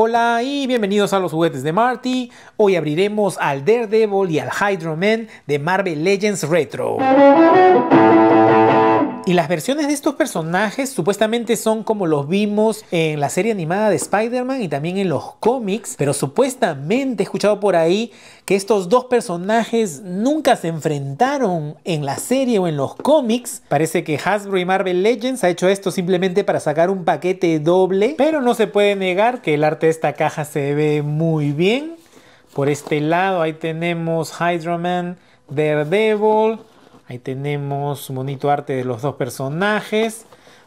Hola y bienvenidos a los juguetes de Marty. Hoy abriremos al Daredevil y al Hydro Man de Marvel Legends Retro. Y las versiones de estos personajes supuestamente son como los vimos en la serie animada de Spider-Man y también en los cómics, pero supuestamente he escuchado por ahí que estos dos personajes nunca se enfrentaron en la serie o en los cómics. Parece que Hasbro y Marvel Legends ha hecho esto simplemente para sacar un paquete doble, pero no se puede negar que el arte de esta caja se ve muy bien. Por este lado ahí tenemos Hydro Man, Daredevil, Ahí tenemos un bonito arte de los dos personajes.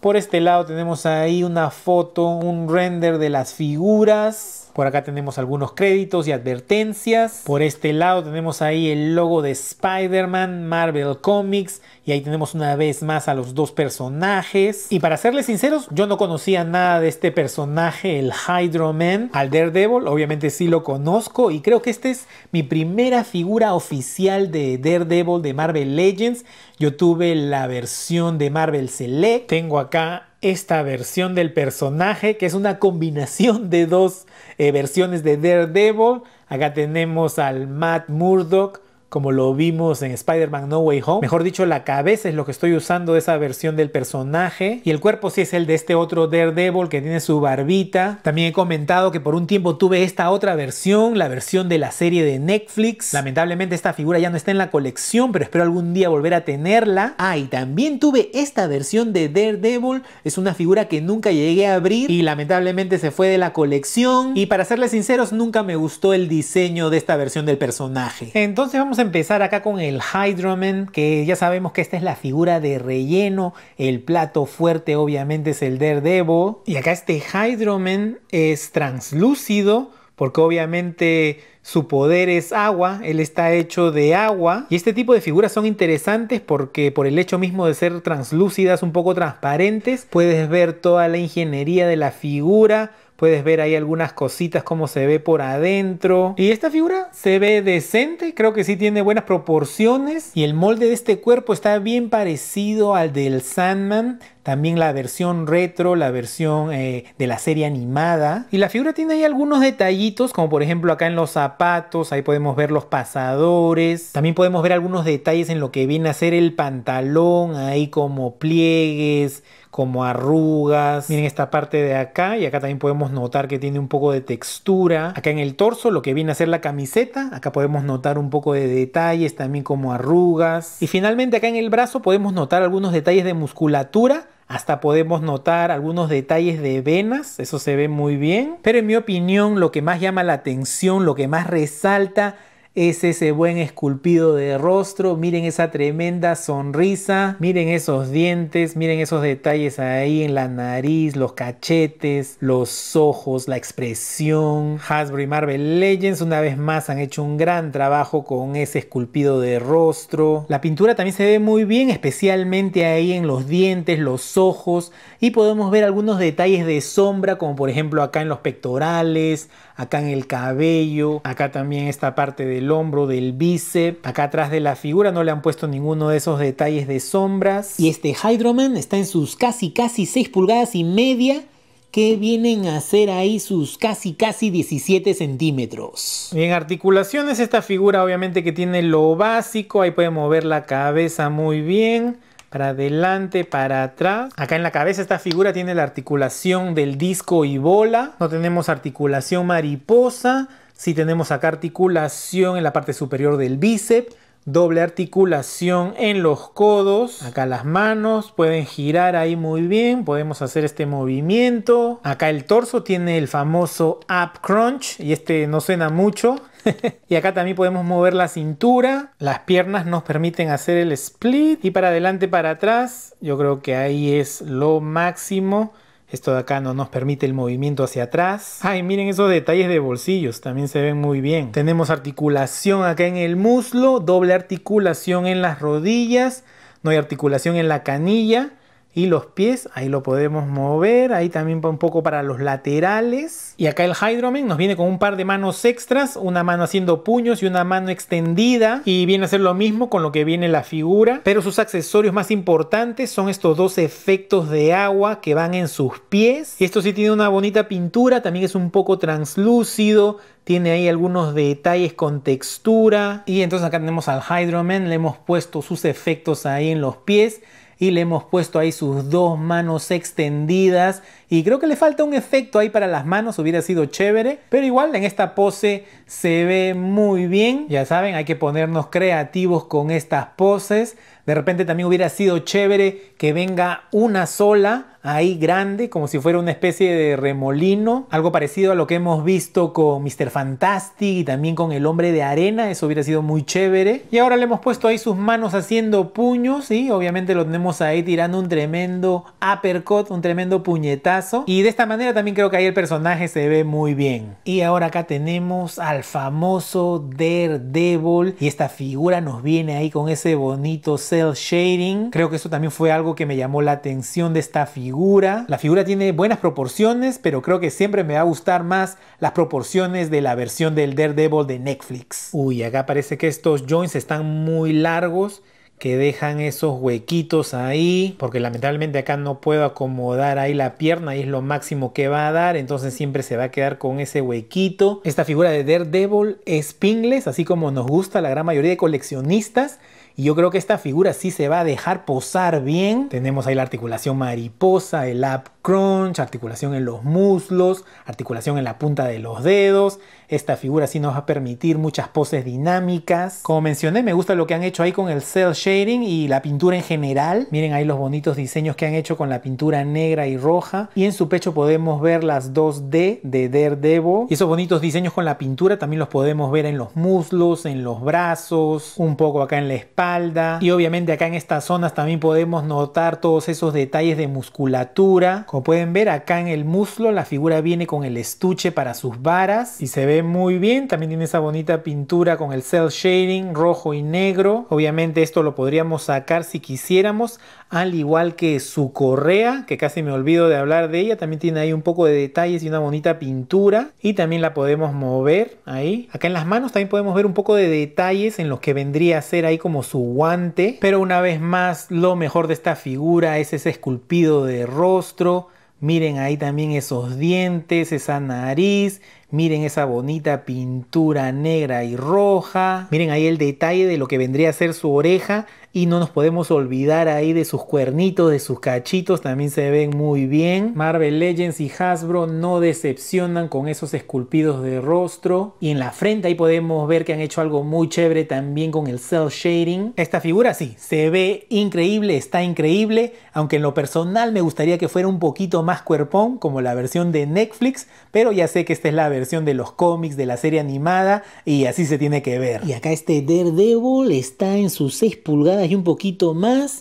Por este lado tenemos ahí una foto, un render de las figuras. Por acá tenemos algunos créditos y advertencias. Por este lado tenemos ahí el logo de Spider-Man, Marvel Comics. Y ahí tenemos una vez más a los dos personajes. Y para serles sinceros, yo no conocía nada de este personaje, el Hydro Man. Al Daredevil, obviamente sí lo conozco. Y creo que esta es mi primera figura oficial de Daredevil de Marvel Legends. Yo tuve la versión de Marvel Select. Tengo acá esta versión del personaje, que es una combinación de dos eh, versiones de Daredevil. Acá tenemos al Matt Murdock como lo vimos en Spider-Man No Way Home. Mejor dicho, la cabeza es lo que estoy usando de esa versión del personaje y el cuerpo sí es el de este otro Daredevil que tiene su barbita. También he comentado que por un tiempo tuve esta otra versión, la versión de la serie de Netflix. Lamentablemente esta figura ya no está en la colección, pero espero algún día volver a tenerla. Ah, y también tuve esta versión de Daredevil, es una figura que nunca llegué a abrir y lamentablemente se fue de la colección y para serles sinceros nunca me gustó el diseño de esta versión del personaje. Entonces vamos a empezar acá con el Hydroman, que ya sabemos que esta es la figura de relleno. El plato fuerte obviamente es el Daredevil. Y acá este Hydroman es translúcido, porque obviamente su poder es agua, él está hecho de agua. Y este tipo de figuras son interesantes porque por el hecho mismo de ser translúcidas, un poco transparentes, puedes ver toda la ingeniería de la figura Puedes ver ahí algunas cositas, como se ve por adentro. Y esta figura se ve decente, creo que sí tiene buenas proporciones. Y el molde de este cuerpo está bien parecido al del Sandman también la versión retro, la versión eh, de la serie animada. Y la figura tiene ahí algunos detallitos, como por ejemplo acá en los zapatos, ahí podemos ver los pasadores. También podemos ver algunos detalles en lo que viene a ser el pantalón, ahí como pliegues, como arrugas. Miren esta parte de acá y acá también podemos notar que tiene un poco de textura. Acá en el torso lo que viene a ser la camiseta. Acá podemos notar un poco de detalles también como arrugas. Y finalmente acá en el brazo podemos notar algunos detalles de musculatura hasta podemos notar algunos detalles de venas, eso se ve muy bien. Pero en mi opinión, lo que más llama la atención, lo que más resalta es ese buen esculpido de rostro, miren esa tremenda sonrisa, miren esos dientes, miren esos detalles ahí en la nariz, los cachetes, los ojos, la expresión. Hasbro y Marvel Legends una vez más han hecho un gran trabajo con ese esculpido de rostro. La pintura también se ve muy bien, especialmente ahí en los dientes, los ojos y podemos ver algunos detalles de sombra como por ejemplo acá en los pectorales, acá en el cabello, acá también esta parte de hombro, del bíceps. Acá atrás de la figura no le han puesto ninguno de esos detalles de sombras. Y este Man está en sus casi casi 6 pulgadas y media que vienen a ser ahí sus casi casi 17 centímetros. Bien, articulaciones, esta figura obviamente que tiene lo básico, ahí puede mover la cabeza muy bien. Para adelante, para atrás. Acá en la cabeza esta figura tiene la articulación del disco y bola. No tenemos articulación mariposa. Si tenemos acá articulación en la parte superior del bíceps, doble articulación en los codos, acá las manos pueden girar ahí muy bien, podemos hacer este movimiento. Acá el torso tiene el famoso up crunch y este no suena mucho. y acá también podemos mover la cintura, las piernas nos permiten hacer el split y para adelante para atrás, yo creo que ahí es lo máximo. Esto de acá no nos permite el movimiento hacia atrás. Ay, miren esos detalles de bolsillos, también se ven muy bien. Tenemos articulación acá en el muslo, doble articulación en las rodillas, no hay articulación en la canilla y los pies, ahí lo podemos mover, ahí también un poco para los laterales. Y acá el Hydroman nos viene con un par de manos extras, una mano haciendo puños y una mano extendida. Y viene a hacer lo mismo con lo que viene la figura. Pero sus accesorios más importantes son estos dos efectos de agua que van en sus pies. esto sí tiene una bonita pintura, también es un poco translúcido, tiene ahí algunos detalles con textura. Y entonces acá tenemos al Hydroman, le hemos puesto sus efectos ahí en los pies y le hemos puesto ahí sus dos manos extendidas y creo que le falta un efecto ahí para las manos, hubiera sido chévere, pero igual en esta pose se ve muy bien, ya saben, hay que ponernos creativos con estas poses, de repente también hubiera sido chévere que venga una sola ahí grande, como si fuera una especie de remolino, algo parecido a lo que hemos visto con Mr. Fantastic y también con el hombre de arena, eso hubiera sido muy chévere. Y ahora le hemos puesto ahí sus manos haciendo puños y obviamente lo tenemos ahí tirando un tremendo uppercut, un tremendo puñetazo. Y de esta manera también creo que ahí el personaje se ve muy bien. Y ahora acá tenemos al famoso Daredevil y esta figura nos viene ahí con ese bonito shading. Creo que eso también fue algo que me llamó la atención de esta figura. La figura tiene buenas proporciones, pero creo que siempre me va a gustar más las proporciones de la versión del Daredevil de Netflix. Uy, acá parece que estos joints están muy largos que dejan esos huequitos ahí, porque lamentablemente acá no puedo acomodar ahí la pierna y es lo máximo que va a dar, entonces siempre se va a quedar con ese huequito. Esta figura de Daredevil es pingless, así como nos gusta la gran mayoría de coleccionistas, y yo creo que esta figura sí se va a dejar posar bien. Tenemos ahí la articulación mariposa, el ab crunch, articulación en los muslos, articulación en la punta de los dedos. Esta figura sí nos va a permitir muchas poses dinámicas. Como mencioné, me gusta lo que han hecho ahí con el cell shading y la pintura en general. Miren ahí los bonitos diseños que han hecho con la pintura negra y roja. Y en su pecho podemos ver las 2D de Daredevil. Y esos bonitos diseños con la pintura también los podemos ver en los muslos, en los brazos, un poco acá en la espalda. Y obviamente acá en estas zonas también podemos notar todos esos detalles de musculatura como pueden ver acá en el muslo la figura viene con el estuche para sus varas y se ve muy bien. También tiene esa bonita pintura con el cel shading rojo y negro. Obviamente esto lo podríamos sacar si quisiéramos al igual que su correa, que casi me olvido de hablar de ella, también tiene ahí un poco de detalles y una bonita pintura y también la podemos mover ahí. Acá en las manos también podemos ver un poco de detalles en los que vendría a ser ahí como su guante, pero una vez más lo mejor de esta figura es ese esculpido de rostro, miren ahí también esos dientes, esa nariz, Miren esa bonita pintura negra y roja. Miren ahí el detalle de lo que vendría a ser su oreja. Y no nos podemos olvidar ahí de sus cuernitos, de sus cachitos. También se ven muy bien. Marvel Legends y Hasbro no decepcionan con esos esculpidos de rostro. Y en la frente ahí podemos ver que han hecho algo muy chévere también con el cel shading. Esta figura sí, se ve increíble, está increíble. Aunque en lo personal me gustaría que fuera un poquito más cuerpón como la versión de Netflix. Pero ya sé que esta es la versión de los cómics, de la serie animada, y así se tiene que ver. Y acá este Daredevil está en sus 6 pulgadas y un poquito más.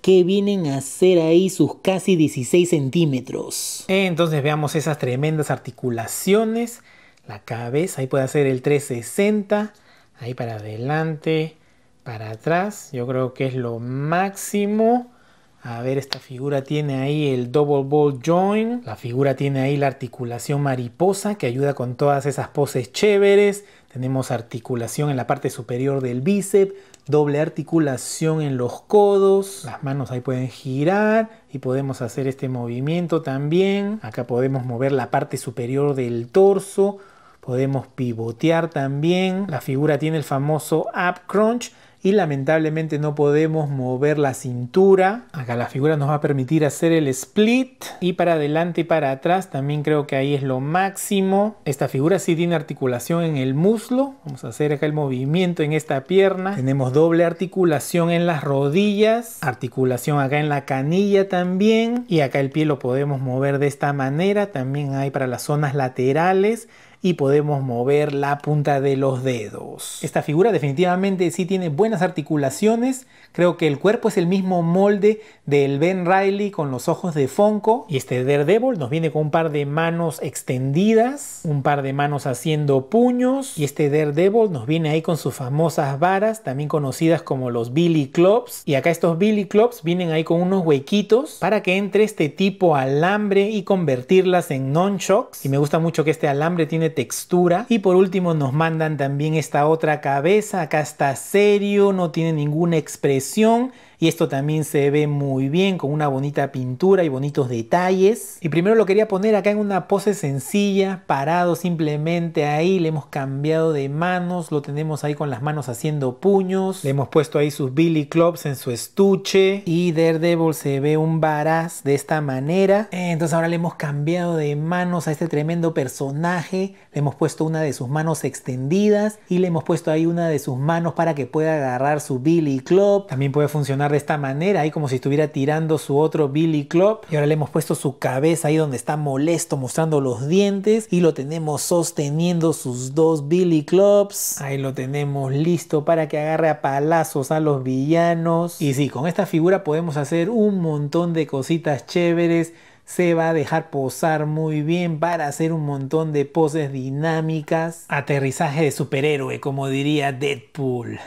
que vienen a ser ahí sus casi 16 centímetros? Entonces veamos esas tremendas articulaciones. La cabeza, ahí puede hacer el 360. Ahí para adelante, para atrás. Yo creo que es lo máximo. A ver, esta figura tiene ahí el double ball joint. La figura tiene ahí la articulación mariposa que ayuda con todas esas poses chéveres. Tenemos articulación en la parte superior del bíceps, doble articulación en los codos. Las manos ahí pueden girar y podemos hacer este movimiento también. Acá podemos mover la parte superior del torso. Podemos pivotear también. La figura tiene el famoso up crunch y lamentablemente no podemos mover la cintura. Acá la figura nos va a permitir hacer el split y para adelante y para atrás también creo que ahí es lo máximo. Esta figura sí tiene articulación en el muslo. Vamos a hacer acá el movimiento en esta pierna. Tenemos doble articulación en las rodillas, articulación acá en la canilla también y acá el pie lo podemos mover de esta manera. También hay para las zonas laterales y podemos mover la punta de los dedos. Esta figura definitivamente sí tiene buenas articulaciones, creo que el cuerpo es el mismo molde del Ben Riley con los ojos de Funko. y este Daredevil nos viene con un par de manos extendidas, un par de manos haciendo puños y este Daredevil nos viene ahí con sus famosas varas, también conocidas como los Billy Clubs y acá estos Billy Clubs vienen ahí con unos huequitos para que entre este tipo alambre y convertirlas en non-shocks y me gusta mucho que este alambre tiene textura. Y por último nos mandan también esta otra cabeza, acá está serio, no tiene ninguna expresión. Y esto también se ve muy bien con una bonita pintura y bonitos detalles. Y primero lo quería poner acá en una pose sencilla, parado simplemente ahí. Le hemos cambiado de manos, lo tenemos ahí con las manos haciendo puños. Le hemos puesto ahí sus Billy Clubs en su estuche. Y Daredevil se ve un varaz de esta manera. Eh, entonces ahora le hemos cambiado de manos a este tremendo personaje. Le hemos puesto una de sus manos extendidas y le hemos puesto ahí una de sus manos para que pueda agarrar su Billy Club. También puede funcionar de esta manera, ahí como si estuviera tirando su otro Billy Club. Y ahora le hemos puesto su cabeza ahí donde está molesto, mostrando los dientes. Y lo tenemos sosteniendo sus dos Billy Clubs. Ahí lo tenemos listo para que agarre a palazos a los villanos. Y sí, con esta figura podemos hacer un montón de cositas chéveres se va a dejar posar muy bien para hacer un montón de poses dinámicas. Aterrizaje de superhéroe, como diría Deadpool.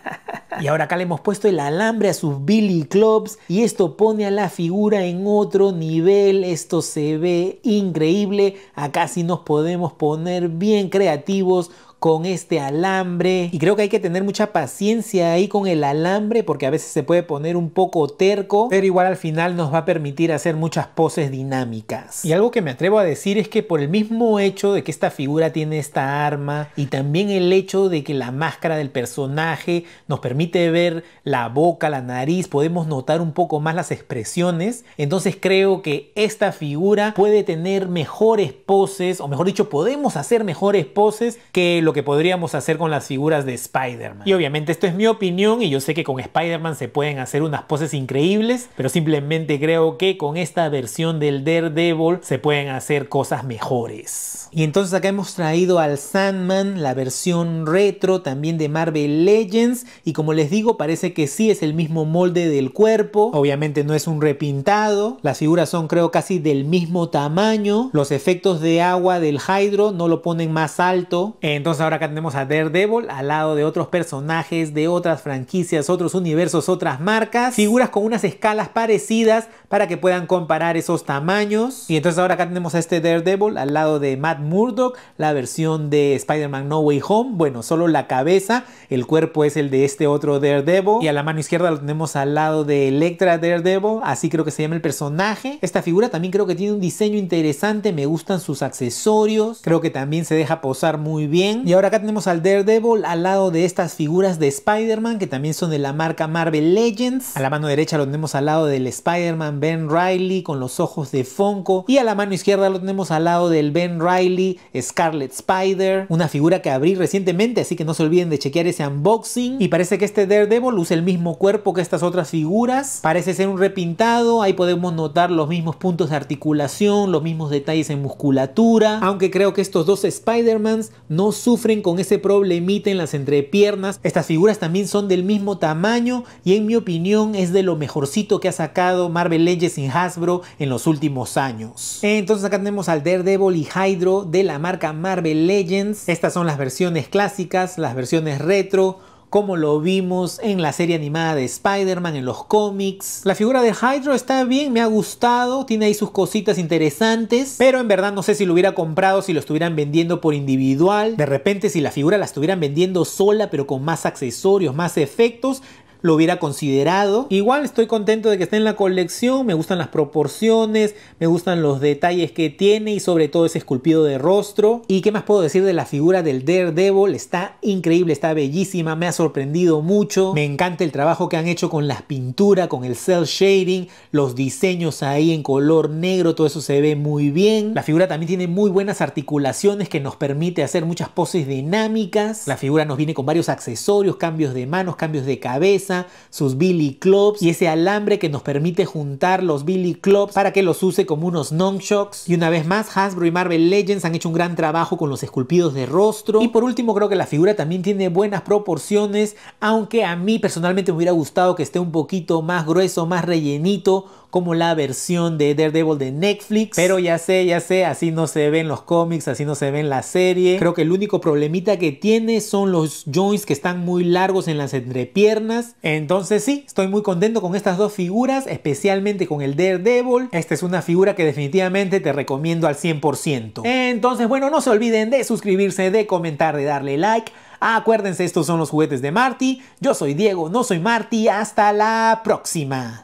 y ahora acá le hemos puesto el alambre a sus Billy Clubs y esto pone a la figura en otro nivel. Esto se ve increíble. Acá sí nos podemos poner bien creativos con este alambre. Y creo que hay que tener mucha paciencia ahí con el alambre porque a veces se puede poner un poco terco, pero igual al final nos va a permitir hacer muchas poses dinámicas. Y algo que me atrevo a decir es que por el mismo hecho de que esta figura tiene esta arma y también el hecho de que la máscara del personaje nos permite ver la boca, la nariz, podemos notar un poco más las expresiones, entonces creo que esta figura puede tener mejores poses, o mejor dicho, podemos hacer mejores poses que lo que podríamos hacer con las figuras de Spider-Man. Y obviamente esto es mi opinión y yo sé que con Spider-Man se pueden hacer unas poses increíbles, pero simplemente creo que con esta versión del Daredevil se pueden hacer cosas mejores. Y entonces acá hemos traído al Sandman, la versión retro también de Marvel Legends y como les digo parece que sí es el mismo molde del cuerpo, obviamente no es un repintado, las figuras son creo casi del mismo tamaño, los efectos de agua del Hydro no lo ponen más alto, entonces ahora acá tenemos a Daredevil al lado de otros personajes de otras franquicias, otros universos, otras marcas, figuras con unas escalas parecidas para que puedan comparar esos tamaños. Y entonces ahora acá tenemos a este Daredevil al lado de Matt Murdock, la versión de Spider-Man No Way Home, bueno, solo la cabeza, el cuerpo es el de este otro Daredevil y a la mano izquierda lo tenemos al lado de Electra Daredevil, así creo que se llama el personaje. Esta figura también creo que tiene un diseño interesante, me gustan sus accesorios, creo que también se deja posar muy bien. Y ahora acá tenemos al Daredevil al lado de estas figuras de Spider-Man que también son de la marca Marvel Legends. A la mano derecha lo tenemos al lado del Spider-Man Ben Riley con los ojos de Funko. Y a la mano izquierda lo tenemos al lado del Ben Riley Scarlet Spider, una figura que abrí recientemente, así que no se olviden de chequear ese unboxing. Y parece que este Daredevil usa el mismo cuerpo que estas otras figuras. Parece ser un repintado, ahí podemos notar los mismos puntos de articulación, los mismos detalles en musculatura, aunque creo que estos dos Spider-Mans no suben sufren con ese problemita en las entrepiernas. Estas figuras también son del mismo tamaño y en mi opinión es de lo mejorcito que ha sacado Marvel Legends y Hasbro en los últimos años. Entonces acá tenemos al Daredevil y Hydro de la marca Marvel Legends. Estas son las versiones clásicas, las versiones retro, como lo vimos en la serie animada de Spider-Man, en los cómics. La figura de Hydro está bien, me ha gustado, tiene ahí sus cositas interesantes, pero en verdad no sé si lo hubiera comprado si lo estuvieran vendiendo por individual. De repente si la figura la estuvieran vendiendo sola, pero con más accesorios, más efectos, lo hubiera considerado. Igual estoy contento de que esté en la colección, me gustan las proporciones, me gustan los detalles que tiene y sobre todo ese esculpido de rostro. ¿Y qué más puedo decir de la figura del Daredevil? Está increíble, está bellísima, me ha sorprendido mucho. Me encanta el trabajo que han hecho con las pintura con el cel shading, los diseños ahí en color negro, todo eso se ve muy bien. La figura también tiene muy buenas articulaciones que nos permite hacer muchas poses dinámicas. La figura nos viene con varios accesorios, cambios de manos, cambios de cabeza, sus billy clubs y ese alambre que nos permite juntar los billy clubs para que los use como unos non-shocks. Y una vez más, Hasbro y Marvel Legends han hecho un gran trabajo con los esculpidos de rostro. Y por último, creo que la figura también tiene buenas proporciones, aunque a mí personalmente me hubiera gustado que esté un poquito más grueso, más rellenito, como la versión de Daredevil de Netflix. Pero ya sé, ya sé, así no se ven los cómics, así no se ven la serie. Creo que el único problemita que tiene son los joints que están muy largos en las entrepiernas. Entonces sí, estoy muy contento con estas dos figuras, especialmente con el Daredevil. Esta es una figura que definitivamente te recomiendo al 100%. Entonces bueno, no se olviden de suscribirse, de comentar, de darle like. acuérdense, estos son los juguetes de Marty. Yo soy Diego, no soy Marty. Hasta la próxima.